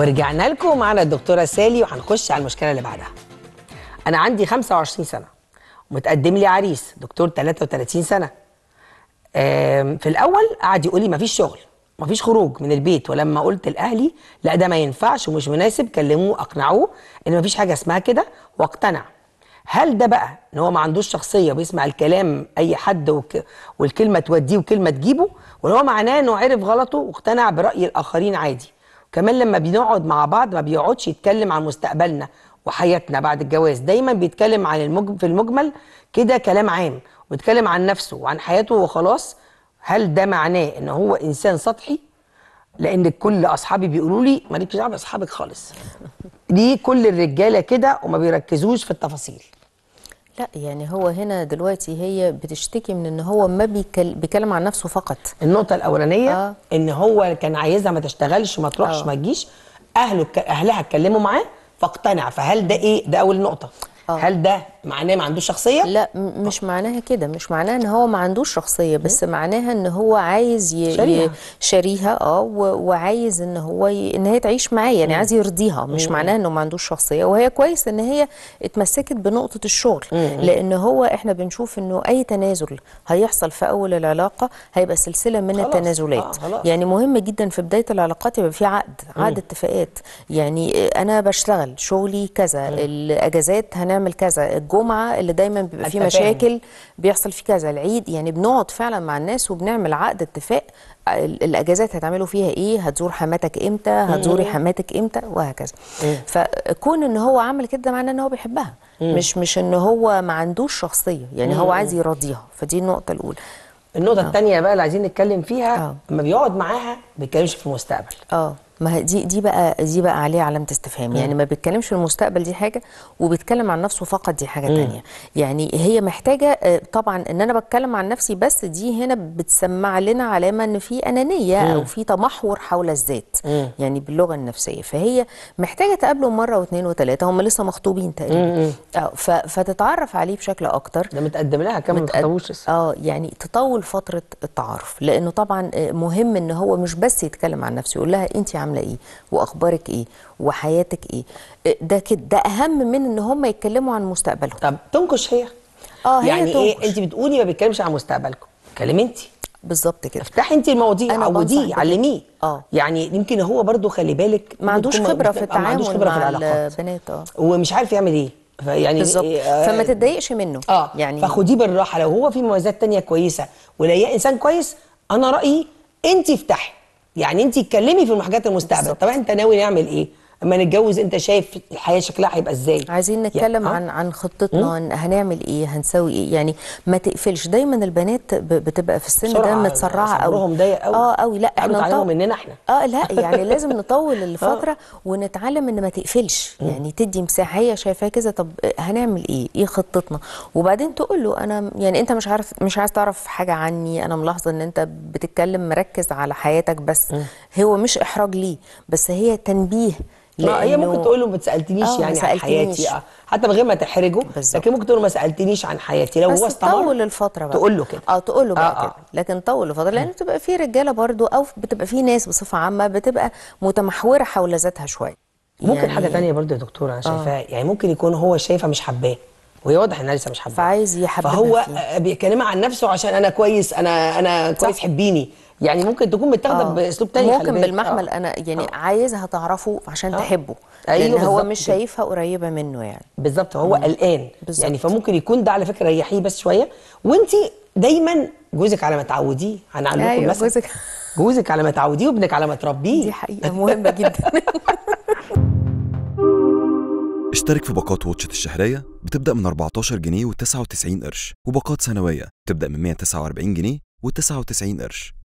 ورجعنا لكم معانا الدكتوره سالي وهنخش على المشكله اللي بعدها انا عندي 25 سنه ومتقدم لي عريس دكتور 33 سنه في الاول قعد يقول لي مفيش شغل مفيش خروج من البيت ولما قلت لاهلي لا ده ما ينفعش ومش مناسب كلموه اقنعوه ان مفيش حاجه اسمها كده واقتنع هل ده بقى ان هو ما عندوش شخصيه وبيسمع الكلام اي حد وك... والكلمه توديه وكلمه تجيبه ولا هو معناه انه عرف غلطه واقتنع براي الاخرين عادي كمان لما بنقعد مع بعض ما بيقعدش يتكلم عن مستقبلنا وحياتنا بعد الجواز دايما بيتكلم عن المج... في المجمل كده كلام عام ويتكلم عن نفسه وعن حياته وخلاص هل ده معناه ان هو انسان سطحي لان كل اصحابي بيقولوا لي مالكش دعوه باصحابك خالص ليه كل الرجاله كده وما بيركزوش في التفاصيل لا يعني هو هنا دلوقتي هي بتشتكي من ان هو ما بيكل... بيكلم عن نفسه فقط النقطه الاولانيه آه. ان هو كان عايزها ما تشتغلش ما تروحش آه. ما تجيش اهله اهلها اتكلموا معاه فاقتنع فهل ده ايه ده اول نقطه آه. هل ده معناه ما عندوش شخصيه لا مش معناها كده مش معناها ان هو ما عندوش شخصيه بس معناها ان هو عايز ي... شريها, شريها اه وعايز ان هو ي... ان هي تعيش معاه يعني عايز يرضيها مش مم. معناها انه ما عندوش شخصيه وهي كويس ان هي اتمسكت بنقطه الشغل مم. لان هو احنا بنشوف انه اي تنازل هيحصل في اول العلاقه هيبقى سلسله من خلاص. التنازلات آه يعني مهم جدا في بدايه العلاقات يبقى في عقد عقد اتفاقات يعني انا بشتغل شغلي كذا مم. الاجازات هنعمل كذا الجمعه اللي دايما بيبقى فيه مشاكل بيحصل فيه كذا العيد يعني بنقعد فعلا مع الناس وبنعمل عقد اتفاق الاجازات هتعملوا فيها ايه هتزور حماتك امتى هتزوري حماتك امتى وهكذا فكون ان هو عمل كده معناه ان هو بيحبها مش مش ان هو ما عندوش شخصيه يعني هو عايز يراضيها فدي النقطه الاولى النقطه آه. الثانيه بقى اللي عايزين نتكلم فيها لما آه. بيقعد معاها ما بيتكلمش في المستقبل اه ما دي دي بقى دي بقى عليه علامه استفهام يعني ما بيتكلمش المستقبل دي حاجه وبيتكلم عن نفسه فقط دي حاجه ثانيه يعني هي محتاجه آه، طبعا ان انا بتكلم عن نفسي بس دي هنا بتسمع لنا علامه ان في انانيه مم. او في تمحور حول الذات يعني باللغه النفسيه فهي محتاجه تقابله مره واثنين وثلاثه هم لسه مخطوبين تقريبا آه، فتتعرف عليه بشكل اكتر ده متقدم لها كم متقد... اه يعني تطول فتره التعارف لانه طبعا آه، مهم ان هو مش بس يتكلم عن نفسه يقول لها انت عامله ايه واخبارك ايه وحياتك إيه؟, ايه ده كده ده اهم من ان هم يتكلموا عن مستقبلهم طب تنكش هي اه هي يعني إيه؟ تنكش. ايه انت بتقولي ما بيتكلمش عن مستقبلكم كلمي انت بالظبط كده افتحي انت المواضيع عوديه علميه اه يعني يمكن هو برضو خلي بالك ما عندوش خبره في التعامل ما عندوش خبره في البنات اه ومش عارف يعمل ايه يعني بالظبط إيه، آه فما تتضايقش منه اه يعني فخديه بالراحه لو هو في مميزات تانية كويسه ولاقيه انسان كويس انا رايي انت افتحي يعني انت اتكلمي في المحاجات المستقبل طب انت ناوي نعمل ايه اما نتجوز انت شايف الحياه شكلها هيبقى ازاي عايزين يعني، نتكلم يعني. عن عن خطتنا م? هنعمل ايه هنسوي ايه يعني ما تقفلش دايما البنات بتبقى في السن ده متسرعه قوي ضيق قوي اه قوي لا احنا نطول مننا احنا اه لا يعني لازم نطول آه. الفتره ونتعلم ان ما تقفلش يعني تدي مساحه هي شايفاه كذا طب هنعمل ايه ايه خطتنا وبعدين تقول له انا يعني انت مش عارف مش عايز تعرف حاجه عني انا ملاحظه ان انت بتتكلم مركز على حياتك بس هو مش احراج ليه بس هي تنبيه ما هي ممكن تقول له ما تسالتنيش آه، يعني عن حياتي آه، حتى من غير ما تحرجه بالزبط. لكن ممكن تقول له ما سالتنيش عن حياتي لو هو استمر طول الفتره بقى تقول له كده اه تقول له بقى آه. كده آه. لكن طول الفتره لان بتبقى في رجاله برضو او بتبقى في ناس بصفه عامه بتبقى متمحوره حول ذاتها شويه ممكن يعني... حاجه ثانيه برضو يا دكتوره انا شايفاها آه. يعني ممكن يكون هو شايفها مش حباه وهي واضح انها لسه مش حباه فعايز يحبها فهو بيكلمها عن نفسه عشان انا كويس انا انا كويس صح. حبيني يعني ممكن تكون متاخده آه. باسلوب تاني ممكن بالمحمل آه. انا يعني آه. عايزها تعرفه عشان آه. تحبه أيوه لان هو مش شايفها قريبه منه يعني بالظبط هو قلقان يعني فممكن يكون ده على فكره ريحيه بس شويه وانت دايما جوزك على ما تعوديه هنعلمكم أيوه مثلا جوزك جوزك على ما تعوديه وابنك على ما تربيه دي حقيقه مهمه جدا اشترك في باقات واتشت الشهريه بتبدأ من 14 جنيه و99 قرش وباقات سنوية بتبدأ من 149 جنيه و99 قرش